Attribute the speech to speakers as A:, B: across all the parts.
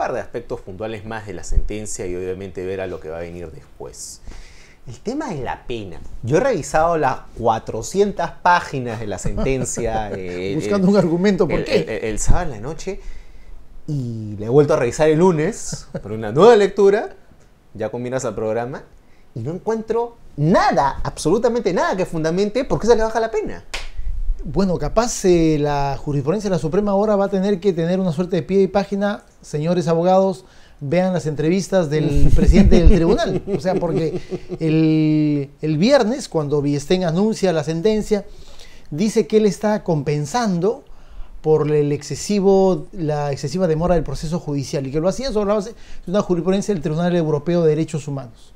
A: par de aspectos puntuales más de la sentencia y obviamente ver a lo que va a venir después. El tema de la pena. Yo he revisado las 400 páginas de la sentencia. Eh, eh, Buscando un argumento por qué. El, sábado en la noche. Y le he vuelto a revisar el lunes por una nueva lectura. Ya combinas al programa.
B: Y no encuentro nada, absolutamente nada que fundamente por qué se le baja la pena. Bueno, capaz eh, la jurisprudencia de la Suprema ahora va a tener que tener una suerte de pie y página, señores abogados, vean las entrevistas del presidente del tribunal. O sea, porque el, viernes, cuando Biestén anuncia la sentencia, dice que él está compensando por el excesivo, la excesiva demora del proceso judicial y que lo hacía sobre la base de una jurisprudencia del Tribunal Europeo de Derechos Humanos.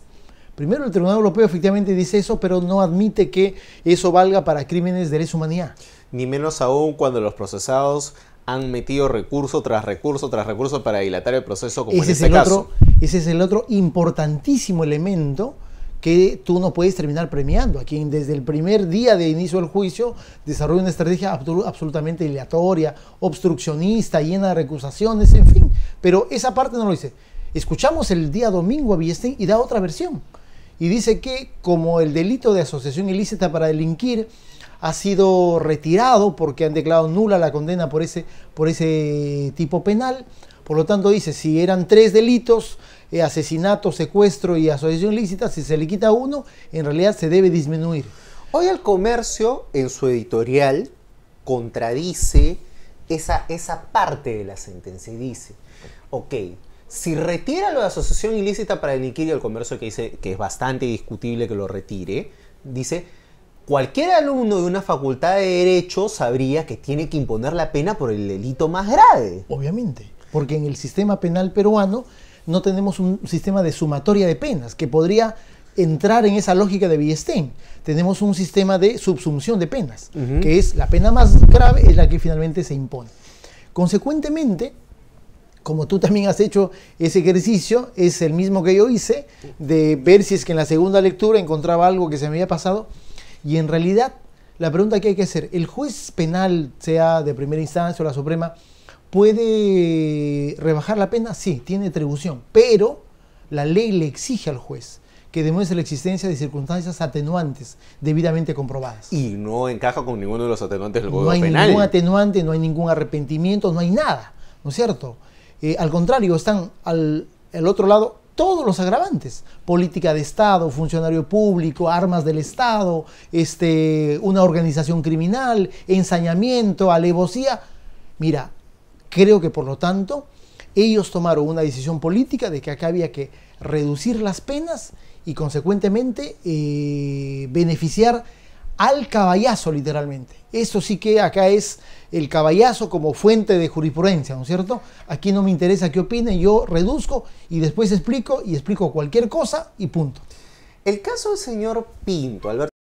B: Primero, el Tribunal Europeo efectivamente dice eso, pero no admite que eso valga para crímenes de lesa humanidad.
A: Ni menos aún cuando los procesados han metido recurso tras recurso tras recurso para dilatar el proceso, como ese en este caso.
B: ese es el otro importantísimo elemento que tú no puedes terminar premiando, a quien desde el primer día de inicio del juicio desarrolla una estrategia absolutamente aleatoria, obstruccionista, llena de recusaciones, en fin. Pero esa parte no lo dice. Escuchamos el día domingo a Biesten y da otra versión y dice que como el delito de asociación ilícita para delinquir ha sido retirado porque han declarado nula la condena por ese, por ese tipo penal, por lo tanto dice, si eran tres delitos, eh, asesinato, secuestro y asociación ilícita, si se le quita uno, en realidad se debe disminuir. Hoy el comercio
A: en su editorial contradice esa, esa parte de la sentencia y dice, ok, si retira lo de asociación ilícita para el y el comercio que dice que es bastante discutible que lo retire, dice, cualquier alumno de una facultad de
B: derecho sabría que tiene que imponer la pena por el delito más grave. Obviamente, porque en el sistema penal peruano no tenemos un sistema de sumatoria de penas que podría entrar en esa lógica de Biesten. Tenemos un sistema de subsunción de penas, que es la pena más grave es la que finalmente se impone. Consecuentemente, como tú también has hecho ese ejercicio, es el mismo que yo hice, de ver si es que en la segunda lectura encontraba algo que se me había pasado. Y en realidad, la pregunta que hay que hacer, ¿el juez penal, sea de primera instancia o la Suprema, puede rebajar la pena? Sí, tiene atribución, pero la ley le exige al juez que demuestre la existencia de circunstancias atenuantes debidamente comprobadas.
A: Y no encaja con ninguno de los atenuantes del Código Penal. No hay ningún
B: atenuante, no hay ningún arrepentimiento, no hay nada, ¿no es cierto? Eh, al contrario, están al, otro lado todos los agravantes. Política de Estado, funcionario público, armas del Estado, este, una organización criminal, ensañamiento, alevosía. Mira, creo que por lo tanto ellos tomaron una decisión política de que acá había que reducir las penas y consecuentemente eh, beneficiar al caballazo literalmente. Eso sí que acá es el caballazo como fuente de jurisprudencia, ¿no es cierto? Aquí no me interesa qué opine yo reduzco y después explico y explico cualquier cosa y punto. El caso del señor Pinto, Alberto.